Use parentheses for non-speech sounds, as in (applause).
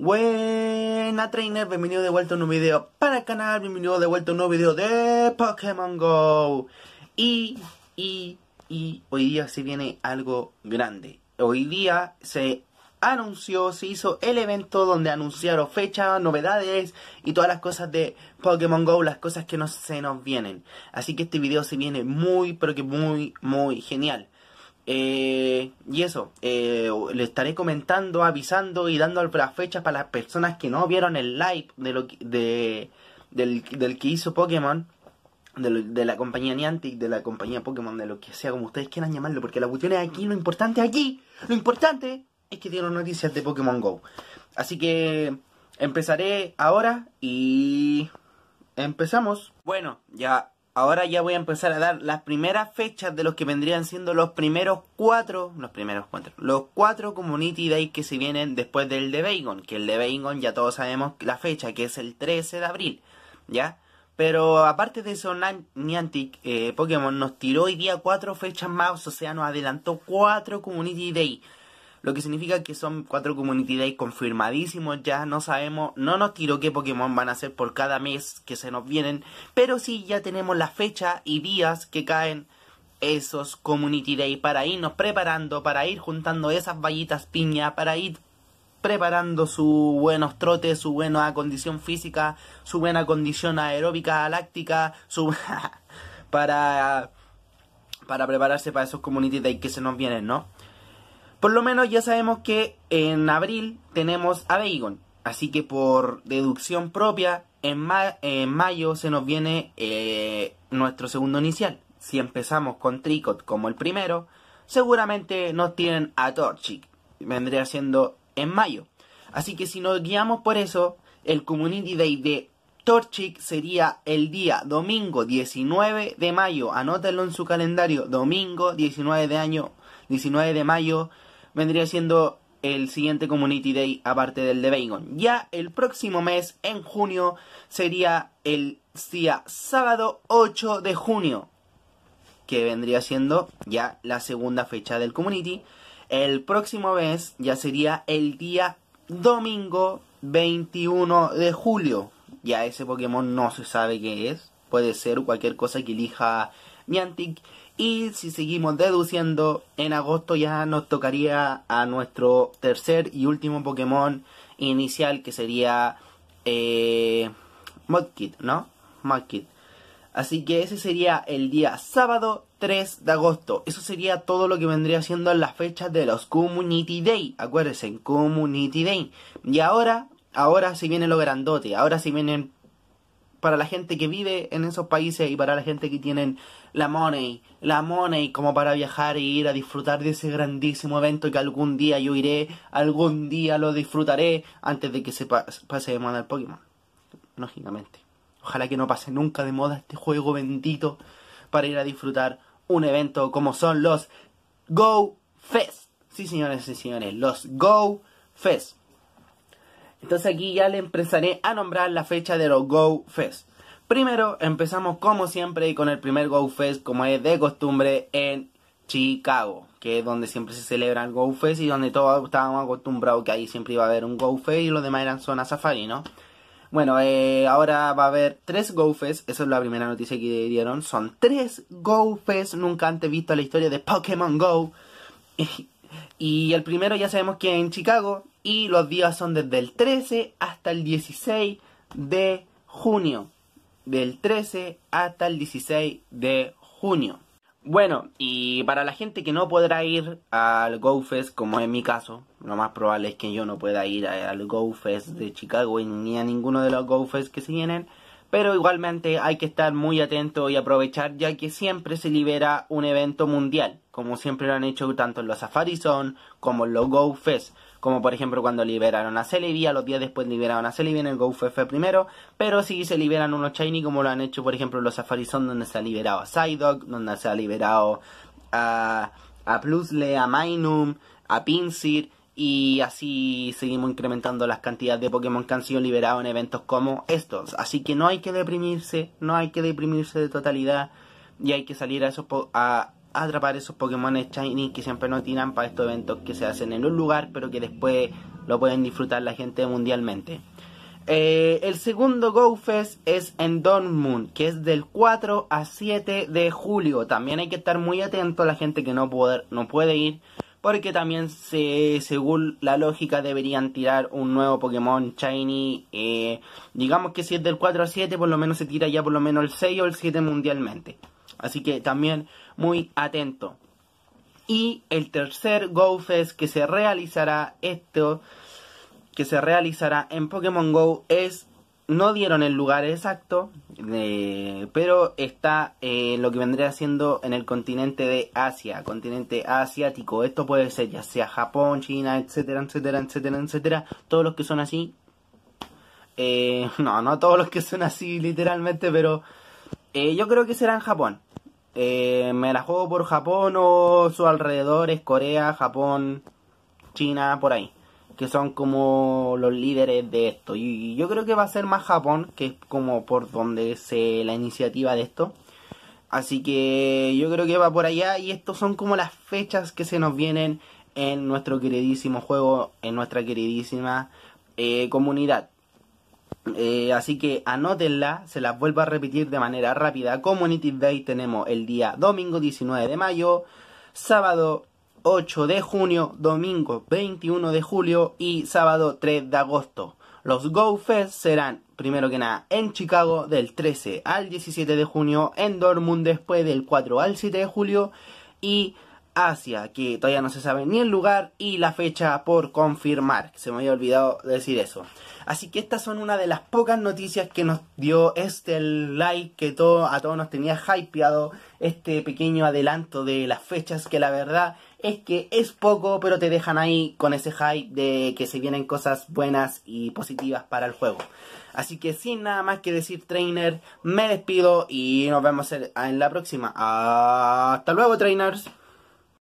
Buena trainer, bienvenido de vuelta a un nuevo video para el canal, bienvenido de vuelta a un nuevo video de Pokémon GO Y, y, y hoy día se viene algo grande Hoy día se anunció, se hizo el evento donde anunciaron fechas, novedades y todas las cosas de Pokémon GO, las cosas que no se nos vienen Así que este video se viene muy, pero que muy, muy genial eh, y eso, eh, le estaré comentando, avisando y dando las fechas para las personas que no vieron el live de lo de, del, que hizo Pokémon, de, la compañía Niantic, de la compañía Pokémon, de lo que sea, como ustedes quieran llamarlo, porque la cuestión es aquí, lo importante aquí, lo importante es que dieron noticias de Pokémon Go. Así que empezaré ahora y empezamos. Bueno, ya ahora ya voy a empezar a dar las primeras fechas de los que vendrían siendo los primeros cuatro, los primeros cuatro, los cuatro Community Days que se vienen después del de Bagon, que el de Bacon ya todos sabemos la fecha, que es el 13 de abril, ¿ya? Pero aparte de eso, Niantic eh, Pokémon nos tiró hoy día cuatro fechas más, o sea, nos adelantó cuatro Community Days lo que significa que son cuatro Community Days confirmadísimos ya, no sabemos, no nos tiro qué Pokémon van a ser por cada mes que se nos vienen, pero sí ya tenemos las fecha y días que caen esos Community Days para irnos preparando, para ir juntando esas vallitas piña, para ir preparando sus buenos trotes, su buena condición física, su buena condición aeróbica, láctica, su... (laughs) para... para prepararse para esos Community Days que se nos vienen, ¿no? Por lo menos ya sabemos que en abril tenemos a begon Así que por deducción propia, en, mayo se nos viene eh, nuestro segundo inicial. Si empezamos con Tricot como el primero, seguramente nos tienen a Torchic. Vendría siendo en mayo. Así que si nos guiamos por eso, el Community Day de Torchic sería el día domingo 19 de mayo. Anótelo en su calendario. Domingo 19 de año. 19 de mayo vendría siendo el siguiente Community Day aparte del de Bacon. Ya el próximo mes, en junio, sería el día sábado 8 de junio, que vendría siendo ya la segunda fecha del Community. El próximo mes ya sería el día domingo 21 de julio. Ya ese Pokémon no se sabe qué es. Puede ser cualquier cosa que elija Niantic y si seguimos deduciendo, en agosto ya nos tocaría a nuestro tercer y último Pokémon inicial, que sería eh, ¿no? ModKit. Así que ese sería el día sábado 3 de agosto. Eso sería todo lo que vendría siendo las fechas de los Community Day. Acuérdense, Community Day. Y ahora, ahora sí viene los grandote. Ahora si vienen para la gente que vive en esos países y para la gente que tienen la money, la money como para viajar e ir a disfrutar de ese grandísimo evento que algún día yo iré, algún día lo disfrutaré antes de que se pase de moda el Pokémon. Lógicamente. Ojalá que no pase nunca de moda este juego bendito para ir a disfrutar un evento como son los Go Fest. Sí, señores y señores, los Go Fest. Entonces aquí ya le empezaré a nombrar la fecha de los Go Fest. Primero empezamos como siempre y con el primer Go Fest como es de costumbre en Chicago, que es donde siempre se celebra el y donde todos estábamos acostumbrados que ahí siempre iba a haber un GoFest y los demás eran zona safari, ¿no? Bueno, eh, ahora va a haber tres Go eso esa es la primera noticia que dieron, son tres Go nunca antes visto en la historia de Pokémon Go. (laughs) Y el primero ya sabemos que es en Chicago y los días son desde el 13 hasta el 16 de junio del 13 hasta el 16 de junio. Bueno, y para la gente que no podrá ir al GoFest, como en mi caso, lo más probable es que yo no pueda ir al GoFest de Chicago ni a ninguno de los GoFest que se vienen, pero igualmente hay que estar muy atento y aprovechar ya que siempre se libera un evento mundial, como siempre lo han hecho tanto en los Safari como en los GoFest como por ejemplo cuando liberaron a Celebi, a los días después liberaron a Celebi en el GOFF primero, pero sí se liberan unos Shiny como lo han hecho por ejemplo los Safari donde se ha liberado a Psyduck, donde se ha liberado a, a Plusle, a Mainum, a Pinsir y así seguimos incrementando las cantidades de Pokémon que han sido liberados en eventos como estos. Así que no hay que deprimirse, no hay que deprimirse de totalidad y hay que salir a esos, a, atrapar esos Pokémon Shiny que siempre no tiran para estos eventos que se hacen en un lugar, pero que después lo pueden disfrutar la gente mundialmente. Eh, el segundo Fest es en Moon, que es del 4 a 7 de julio. También hay que estar muy atento a la gente que no puede, no puede ir, porque también según la lógica deberían tirar un nuevo Pokémon Shiny. Eh, digamos que si es del 4 a 7, por lo menos se tira ya por lo menos el 6 o el 7 mundialmente. Así que también muy atento. Y el tercer GoFest que se realizará esto, que se realizará en Pokémon Go es, no dieron el lugar exacto, eh, pero está eh, lo que vendría siendo en el continente de Asia, continente asiático. Esto puede ser ya sea Japón, China, etcétera, etcétera, etcétera, etcétera. Todos los que son así, eh, (laughs) no, no todos los que son así literalmente, pero yo creo que será en Japón. Eh, me la juego por Japón o sus alrededores, Corea, Japón, China, por ahí. Que son como los líderes de esto. Y yo creo que va a ser más Japón, que es como por donde se la iniciativa de esto. Así que yo creo que va por allá. Y estos son como las fechas que se nos vienen en nuestro queridísimo juego, en nuestra queridísima eh, comunidad. Eh, así que anótenla, se las vuelvo a repetir de manera rápida. Community Day tenemos el día domingo 19 de mayo, sábado 8 de junio, domingo 21 de julio y sábado 3 de agosto. Los Go serán, primero que nada, en Chicago del 13 al 17 de junio, en Dortmund después del 4 al 7 de julio y Asia, que todavía no se sabe ni el lugar y la fecha por confirmar. Se me había olvidado decir eso. Así que estas son una de las pocas noticias que nos dio este like que a todos nos tenía hypeado. Este pequeño adelanto de las fechas que la verdad es que es poco, pero te dejan ahí con ese hype de que se vienen cosas buenas y positivas para el juego. Así que sin nada más que decir, trainer, me despido y nos vemos en la próxima. Hasta luego, trainers.